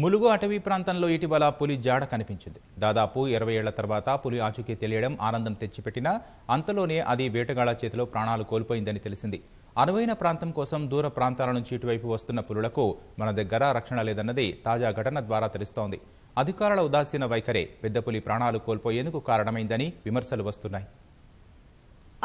ములుగు అటవీ ప్రాంతంలో ఇటీవల పులి జాడ కనిపించింది దాదాపు ఇరవై ఏళ్ల తర్వాత పులి ఆచూకీ తెలియడం ఆనందం తెచ్చిపెట్టినా అంతలోనే అది వేటగాళ్ల చేతిలో ప్రాణాలు కోల్పోయిందని తెలిసింది అనువైన ప్రాంతం కోసం దూర ప్రాంతాల నుంచి ఇటువైపు వస్తున్న పులులకు మన దగ్గర రక్షణ లేదన్నది తాజా ఘటన ద్వారా తెలుస్తోంది అధికారుల ఉదాసీన వైఖరే పెద్ద పులి ప్రాణాలు కోల్పోయేందుకు కారణమైందని విమర్శలు వస్తున్నాయి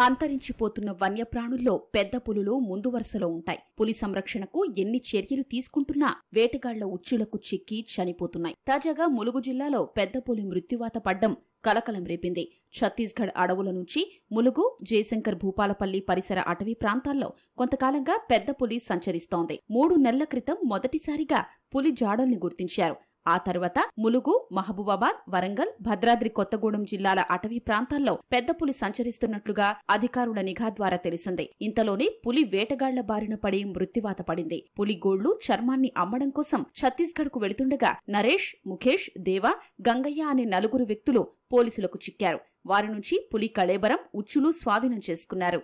అంతరించిపోతున్న వన్యప్రాణుల్లో పెద్ద పులులు ముందు వరుసలో ఉంటాయి పులి సంరక్షణకు ఎన్ని చర్యలు తీసుకుంటున్నా వేటగాళ్ల ఉచ్చులకు చిక్కి చనిపోతున్నాయి తాజాగా ములుగు జిల్లాలో పెద్ద పులి మృత్యువాత పడ్డం కలకలం రేపింది ఛత్తీస్గఢ్ అడవుల నుంచి ములుగు జయశంకర్ భూపాలపల్లి పరిసర అటవీ ప్రాంతాల్లో కొంతకాలంగా పెద్ద పులి సంచరిస్తోంది మూడు నెలల క్రితం మొదటిసారిగా పులి జాడల్ని గుర్తించారు ఆ తర్వాత ములుగు మహబూబాబాద్ వరంగల్ భద్రాద్రి కొత్తగూడెం జిల్లాల అటవీ ప్రాంతాల్లో పెద్ద పులి సంచరిస్తున్నట్లుగా అధికారుల నిఘా ద్వారా తెలిసింది ఇంతలోనే పులి వేటగాళ్ల బారిన పడి మృత్యువాత పడింది పులి గోళ్లు చర్మాన్ని అమ్మడం కోసం ఛత్తీస్గఢ్ కు వెళుతుండగా నరేష్ ముఖేష్ దేవా గంగయ్య అనే నలుగురు వ్యక్తులు పోలీసులకు చిక్కారు వారి నుంచి పులి కళేబరం ఉచ్చులు స్వాధీనం చేసుకున్నారు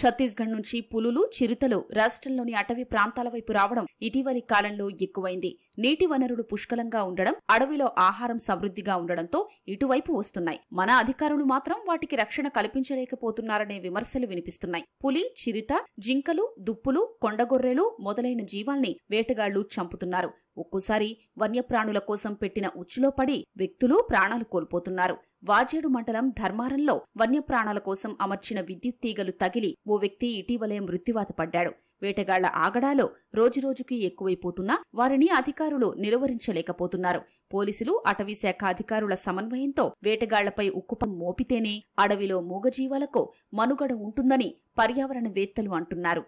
ఛత్తీస్గఢ్ నుంచి పులులు చిరుతలు రాష్ట్రంలోని అటవీ ప్రాంతాల వైపు రావడం ఇటీవలి కాలంలో ఎక్కువైంది నీటి వనరులు పుష్కలంగా ఉండడం అడవిలో ఆహారం సమృద్ధిగా ఉండడంతో ఇటువైపు వస్తున్నాయి మన అధికారులు మాత్రం వాటికి రక్షణ కల్పించలేకపోతున్నారనే విమర్శలు వినిపిస్తున్నాయి పులి చిరుత జింకలు దుప్పులు కొండగొర్రెలు మొదలైన జీవాల్ని వేటగాళ్లు చంపుతున్నారు ఒక్కోసారి వన్యప్రాణుల కోసం పెట్టిన ఉచ్చులో పడి వ్యక్తులు ప్రాణాలు కోల్పోతున్నారు వాజేడు మండలం ధర్మారంలో వన్యప్రాణాల కోసం అమర్చిన విద్యుత్ తీగలు తగిలి ఓ వ్యక్తి ఇటీవలే మృత్యువాత పడ్డాడు వేటగాళ్ల ఆగడాలో రోజురోజుకి ఎక్కువైపోతున్నా వారిని అధికారులు నిలువరించలేకపోతున్నారు పోలీసులు అటవీశాఖ అధికారుల సమన్వయంతో వేటగాళ్లపై ఉక్కుపం మోపితేనే అడవిలో మూగజీవాలకు మనుగడ ఉంటుందని పర్యావరణవేత్తలు అంటున్నారు